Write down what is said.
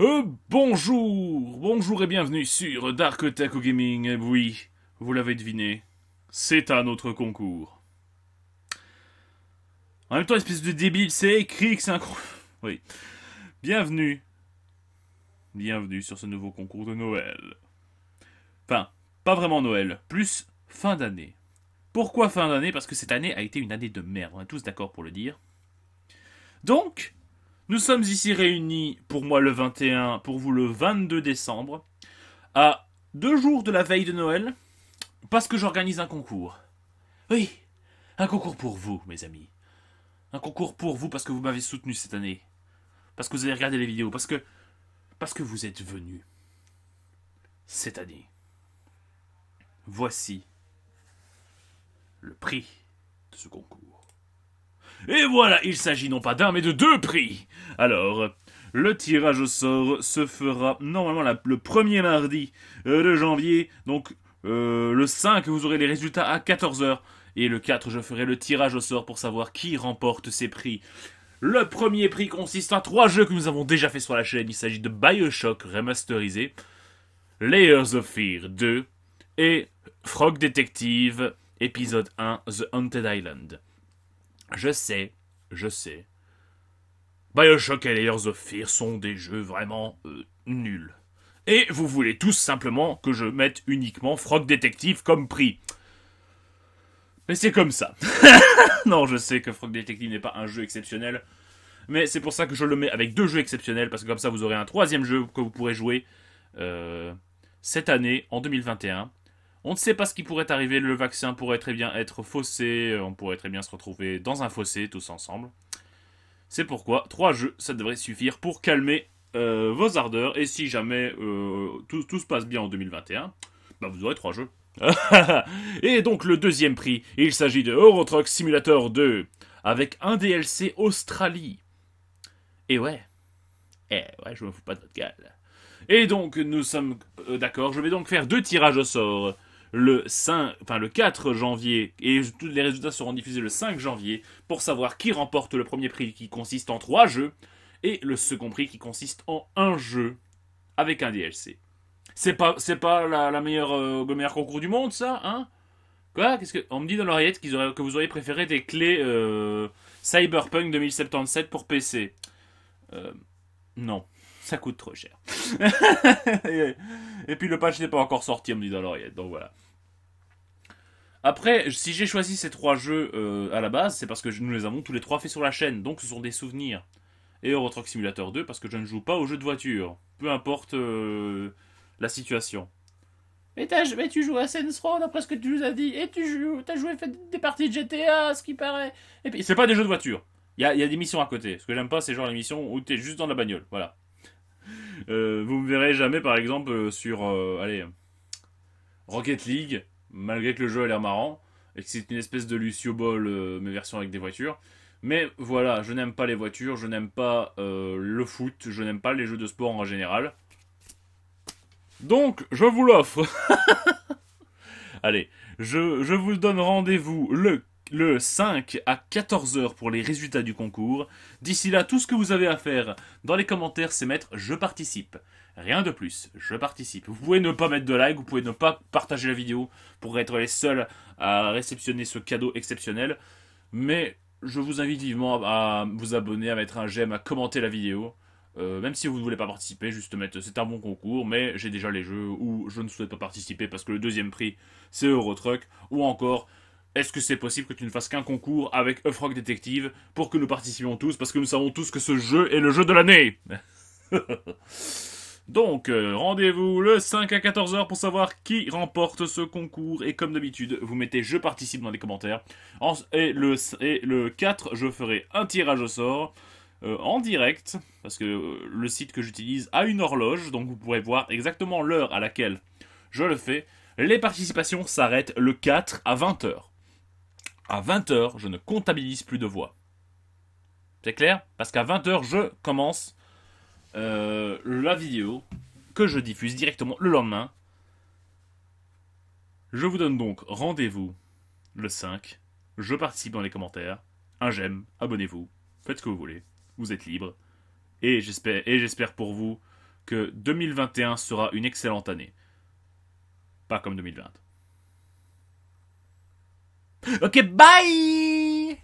Euh, bonjour, bonjour et bienvenue sur Dark Tech Gaming. Eh oui, vous l'avez deviné, c'est un autre concours. En même temps, espèce de débile, c'est écrit que c'est un Oui. Bienvenue. Bienvenue sur ce nouveau concours de Noël. Enfin, pas vraiment Noël, plus fin d'année. Pourquoi fin d'année Parce que cette année a été une année de merde, on est tous d'accord pour le dire. Donc, nous sommes ici réunis, pour moi le 21, pour vous le 22 décembre, à deux jours de la veille de Noël, parce que j'organise un concours. Oui, un concours pour vous, mes amis. Un concours pour vous parce que vous m'avez soutenu cette année. Parce que vous avez regardé les vidéos, parce que. Parce que vous êtes venus. Cette année. Voici le prix de ce concours. Et voilà, il s'agit non pas d'un, mais de deux prix. Alors, le tirage au sort se fera normalement le premier mardi euh, de janvier. Donc, euh, le 5, vous aurez les résultats à 14h. Et le 4, je ferai le tirage au sort pour savoir qui remporte ces prix. Le premier prix consiste en trois jeux que nous avons déjà fait sur la chaîne. Il s'agit de Bioshock remasterisé, Layers of Fear 2 et Frog Detective épisode 1 The Haunted Island. Je sais, je sais. Bioshock et Layers of Fear sont des jeux vraiment euh, nuls. Et vous voulez tous simplement que je mette uniquement Frog Detective comme prix. Mais c'est comme ça. non, je sais que Frog Detective n'est pas un jeu exceptionnel. Mais c'est pour ça que je le mets avec deux jeux exceptionnels, parce que comme ça vous aurez un troisième jeu que vous pourrez jouer euh, cette année, en 2021. On ne sait pas ce qui pourrait arriver, le vaccin pourrait très bien être faussé, euh, on pourrait très bien se retrouver dans un fossé tous ensemble. C'est pourquoi trois jeux, ça devrait suffire pour calmer euh, vos ardeurs, et si jamais euh, tout, se passe bien en 2021, bah vous aurez trois jeux. et donc le deuxième prix, il s'agit de Euro Simulator 2, avec un DLC Australie. Et ouais, Et eh ouais, je me fous pas de votre gueule. Et donc, nous sommes d'accord, je vais donc faire deux tirages au sort le 5, enfin le 4 janvier, et tous les résultats seront diffusés le 5 janvier pour savoir qui remporte le premier prix qui consiste en 3 jeux et le second prix qui consiste en un jeu avec un DLC. C'est pas, c'est pas la, meilleure, euh, le concours du monde, ça, hein Quoi Qu'est-ce que on me dit dans l'oreillette qu'ils que vous auriez préféré des clés euh, Cyberpunk 2077 pour PC euh, non, ça coûte trop cher. et, puis le patch n'est pas encore sorti, me dit dans l'oreillette, donc voilà. Après, si j'ai choisi ces trois jeux euh, à la base, c'est parce que nous les avons tous les trois faits sur la chaîne, donc ce sont des souvenirs. Et au Truck Simulator 2, parce que je ne joue pas aux jeux de voiture, peu importe euh, la situation. Mais, tu joues à Saints Row, d'après ce que tu nous as dit, et tu joues, as joué fait des parties de GTA, ce qui paraît. Et puis, c'est pas des jeux de voiture. Il y a, des missions à côté. Ce que j'aime pas, c'est genre les missions où t'es juste dans la bagnole. Voilà. Euh, vous me verrez jamais, par exemple, euh, sur euh, allez, Rocket League, malgré que le jeu a l'air marrant, et que c'est une espèce de Lucio Ball, mais version avec des voitures. Mais voilà, je n'aime pas les voitures, je n'aime pas le foot, je n'aime pas les jeux de sport en général. Donc, je vous l'offre Allez, je, je vous donne rendez-vous le le 5 à 14h pour les résultats du concours. D'ici là, tout ce que vous avez à faire dans les commentaires, c'est mettre je participe. Rien de plus, je participe. Vous pouvez ne pas mettre de like, vous pouvez ne pas partager la vidéo pour être les seuls à réceptionner ce cadeau exceptionnel. Mais je vous invite vivement à vous abonner, à mettre un j'aime, à commenter la vidéo. Euh, même si vous ne voulez pas participer, juste mettre c'est un bon concours, mais j'ai déjà les jeux où je ne souhaite pas participer parce que le deuxième prix c'est Eurotruck, ou encore est-ce que c'est possible que tu ne fasses qu'un concours avec Euphrog Détective pour que nous participions tous parce que nous savons tous que ce jeu est le jeu de l'année Donc, euh, rendez-vous le 5 à 14h pour savoir qui remporte ce concours. Et comme d'habitude, vous mettez je participe dans les commentaires. et, le, le, 4, je ferai un tirage au sort euh, en direct, parce que euh, le site que j'utilise a une horloge, donc vous pourrez voir exactement l'heure à laquelle je le fais. Les participations s'arrêtent le 4 à 20h à 20h, je ne comptabilise plus de voix. C'est clair Parce qu'à 20h, je commence euh, la vidéo que je diffuse directement le lendemain. Je vous donne donc rendez-vous le 5. Je participe dans les commentaires. Un j'aime, abonnez-vous, faites ce que vous voulez. Vous êtes libre. Et j'espère, et j'espère pour vous que 2021 sera une excellente année. Pas comme 2020. Ok, bye